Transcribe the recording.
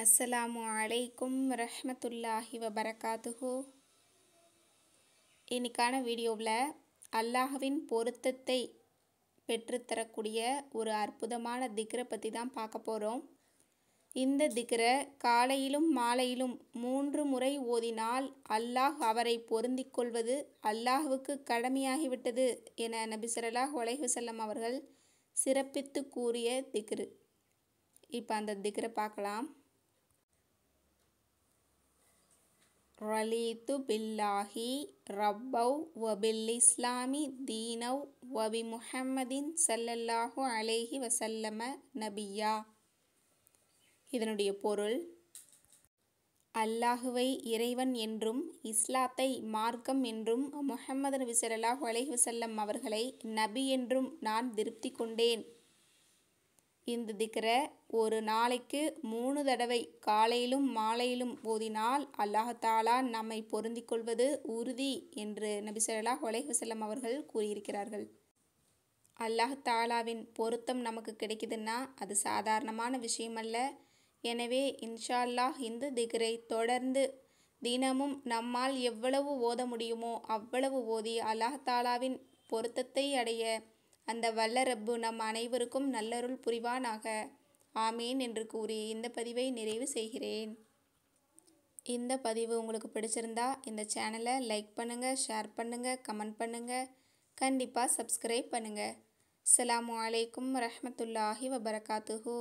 அஸ்ஸலாமு அலைக்கும் ரஹமத்துல்லாஹி வபரகாத்துஹோ இன்றைக்கான வீடியோவில் அல்லாஹுவின் பொருத்தத்தை பெற்றுத்தரக்கூடிய ஒரு அற்புதமான திக்ரை பற்றி தான் பார்க்க போகிறோம் இந்த திக்ரை காலையிலும் மாலையிலும் மூன்று முறை ஓதினால் அல்லாஹ் அவரை பொருந்திக் கொள்வது அல்லாஹுவுக்கு கடமையாகிவிட்டது என நபிசரல்லாஹ் ஒலைஹுசல்லம் அவர்கள் சிறப்பித்து கூறிய திக்ரு இப்போ அந்த திக்ரை பார்க்கலாம் ரலீத்து பில்லாஹி ரப்பவ் வபில் இஸ்லாமி தீனவ் வபி முஹம்மதின் சல்லல்லாஹு அலேஹி வசல்லம நபியா இதனுடைய பொருள் அல்லாஹுவை இறைவன் என்றும் இஸ்லாத்தை மார்க்கம் என்றும் முஹம்மது நபி சல்லாஹு அலேஹி வசல்லம் அவர்களை நபி என்றும் நான் திருப்தி கொண்டேன் இந்த திக்கரை ஒரு நாளைக்கு மூணு தடவை காலையிலும் மாலையிலும் ஓதினால் அல்லாஹாலா நம்மை பொருந்திக் கொள்வது உறுதி என்று நபி சொல்லா அவர்கள் கூறியிருக்கிறார்கள் அல்லாஹாலாவின் பொருத்தம் நமக்கு கிடைக்குதுன்னா அது சாதாரணமான விஷயம் அல்ல எனவே இன்ஷா அல்லாஹ் இந்த திகரை தொடர்ந்து தினமும் நம்மால் எவ்வளவு ஓத முடியுமோ அவ்வளவு ஓதி அல்லாஹாலாவின் பொருத்தத்தை அடைய அந்த வல்ல ரப்பு நம் அனைவருக்கும் நல்லருள் புரிவானாக ஆமீன் என்று கூறி இந்த பதிவை நிறைவு செய்கிறேன் இந்த பதிவு உங்களுக்கு பிடிச்சிருந்தா இந்த சேனலை லைக் பண்ணுங்கள் ஷேர் பண்ணுங்கள் கமெண்ட் பண்ணுங்கள் கண்டிப்பாக சப்ஸ்கிரைப் பண்ணுங்கள் அலாம் அலைக்கும் வரமத்துல்லாஹி வபரகாத்துஹூ